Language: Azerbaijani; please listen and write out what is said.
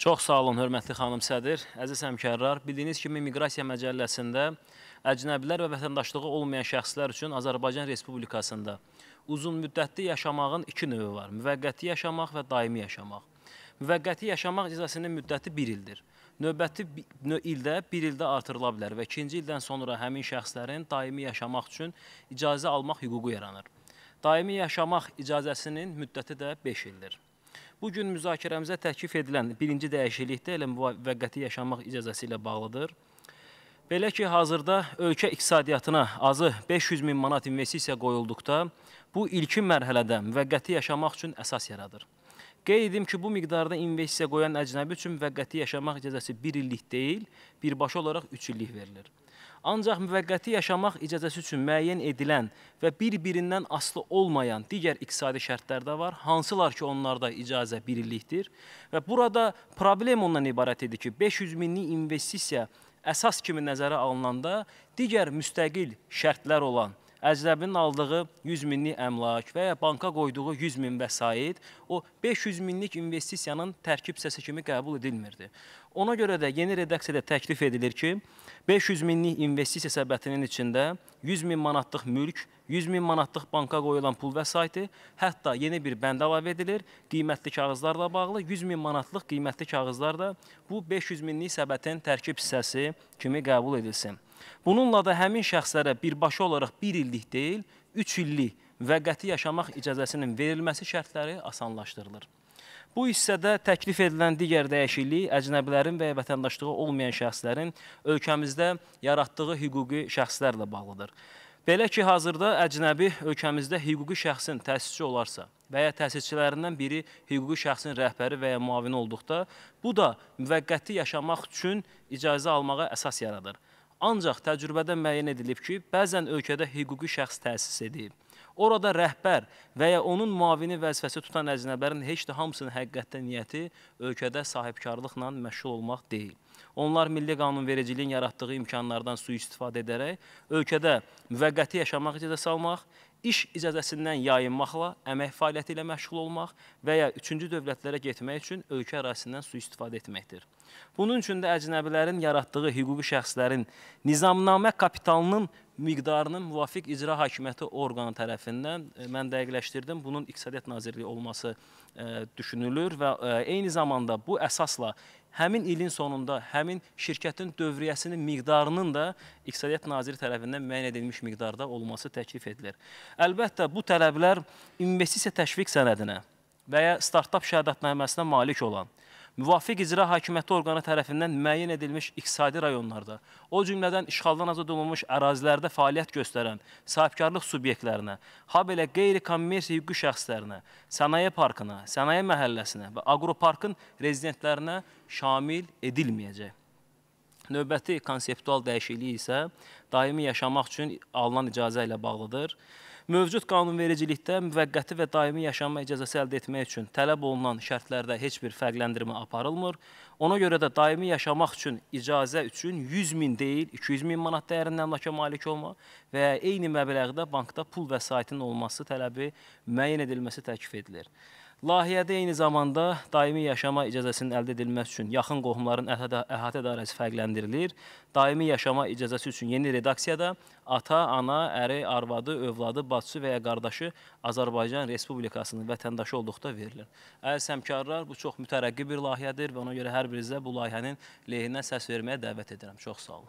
Çox sağ olun, hörmətli xanım Sədir. Əziz həmkarlar, bildiyiniz kimi Miqrasiya məcəlləsində əcnəbilər və vətəndaşlığı olmayan şəxslər üçün Azərbaycan Respublikasında uzunmüddətli yaşamağın iki növü var. Müvəqqəti yaşamaq və daimi yaşamaq. Müvəqqəti yaşamaq cəzasının müddəti bir ildir. Növbəti ildə bir ildə artırıla bilər və ikinci ildən sonra həmin şəxslərin daimi yaşamaq üçün icazə almaq hüququ yaranır. Daimi yaşamaq icazəsinin müddəti də 5 ildir. Bu gün müzakirəmizə təklif edilən birinci dəyişiklik də elə müvəqqəti yaşamaq icazəsi ilə bağlıdır. Belə ki, hazırda ölkə iqtisadiyyatına azı 500 min manat investisiya qoyulduqda, bu ilkin mərhələdə müvəqqəti yaşamaq üçün əsas yaradır. Qeyd edim ki, bu miqdarda investisiya qoyan əcnəbi üçün müvəqqəti yaşamaq icazəsi 1 illik deyil, birbaşa olaraq 3 illik verilir. Ancaq müvəqqəti yaşamaq icazəsi üçün müəyyən edilən və bir-birindən aslı olmayan digər iqtisadi şərtlər də var, hansılar ki, onlarda icazə birlikdir. Və burada problem ondan ibarət idi ki, 500 minlik investisiya əsas kimi nəzərə alınanda digər müstəqil şərtlər olan əcnəbinin aldığı 100 minlik əmlak və ya banka qoyduğu 100 min vəsait o 500 minlik investisiyanın tərkib hissəsi kimi qəbul edilmirdi. Ona görə də yeni redaksiyada təklif edilir ki, 500 minlik investisiya səbətinin içində 100 min manatlıq mülk, 100 min manatlıq banka qoyulan pul vəsaiti, hətta yeni bir bənd əlavə edilir, qiymətli kağızlarla bağlı 100 min manatlıq qiymətli kağızlar da bu 500 minlik səbətin tərkib hissəsi kimi qəbul edilsin. Bununla da həmin şəxslərə birbaşa olaraq 1 bir illik deyil, 3 illik vəqəti yaşamaq icazəsinin verilməsi şərtləri asanlaşdırılır. Bu hissədə təklif edilən digər dəyişiklik əcnəbilərin və vətəndaşlığı olmayan şəxslərin ölkəmizdə yaratdığı hüquqi şəxslərlə bağlıdır. Belə ki, hazırda əcnəbi ölkəmizdə hüquqi şəxsin təsisçi olarsa və ya təsisçilərindən biri hüquqi şəxsin rəhbəri və ya muavini olduqda, bu da müvəqqəti yaşamaq üçün icazə almağa əsas yaradır. Ancaq təcrübədə müəyyən edilib ki, bəzən ölkədə hüquqi şəxs təsis edib. Orada rəhbər və ya onun muavini vəzifəsi tutan əzinəbərin heç də hamısının həqiqətdə niyyəti ölkədə sahibkarlıqla məşğul olmaq deyil. Onlar milli qanunvericiliyin yaratdığı imkanlardan sui-istifadə edərək ölkədə müvəqqəti yaşamaq icazə salmaq, iş icazəsindən yayınmaqla, əmək fəaliyyəti ilə məşğul olmaq və ya üçüncü dövlətlərə getmək üçün ölkə ərazisindən sui-istifadə etməkdir. Bunun üçün də əcnəbilərin yaratdığı hüquqi şəxslərin nizamnamə kapitalının miqdarının müvafiq icra hakimiyyəti orqanı tərəfindən e, mən dəqiqləşdirdim. Bunun İqtisadiyyat Nazirliyi olması ə, e, düşünülür və ə, e, eyni zamanda bu əsasla həmin ilin sonunda həmin şirkətin dövriyyəsinin miqdarının da İqtisadiyyat Naziri tərəfindən müəyyən edilmiş miqdarda olması təklif edilir. Əlbəttə bu tələblər investisiya təşviq sənədinə və ya startap şəhadətnaməsinə malik olan müvafiq icra hakimiyyəti orqanı tərəfindən müəyyən edilmiş iqtisadi rayonlarda, o cümlədən işğaldan azad olunmuş ərazilərdə fəaliyyət göstərən sahibkarlıq subyektlərinə, ha belə qeyri-kommersiya hüquqi şəxslərinə, sənaye parkına, sənaye məhəlləsinə və aqroparkın rezidentlərinə şamil edilməyəcək. Növbəti konseptual dəyişikliyi isə daimi yaşamaq üçün alınan icazə ilə bağlıdır mövcud qanunvericilikdə müvəqqəti və daimi yaşanma icazəsi əldə etmək üçün tələb olunan şərtlərdə heç bir fərqləndirmə aparılmır. Ona görə də daimi yaşamaq üçün icazə üçün 100 min deyil, 200 min manat dəyərində əmlaka malik olma və eyni məbləğdə bankda pul vəsaitinin olması tələbi müəyyən edilməsi təklif edilir. Layihədə eyni zamanda daimi yaşama icazəsinin əldə edilməsi üçün yaxın qohumların əhatə dairəsi fərqləndirilir. Daimi yaşama icazəsi üçün yeni redaksiyada ata, ana, əri, arvadı, övladı, bacısı və ya qardaşı Azərbaycan Respublikasının vətəndaşı olduqda verilir. Əziz həmkarlar, bu çox mütərəqqi bir layihədir və ona görə hər birinizə bu layihənin lehinə səs verməyə dəvət edirəm. Çox sağ olun.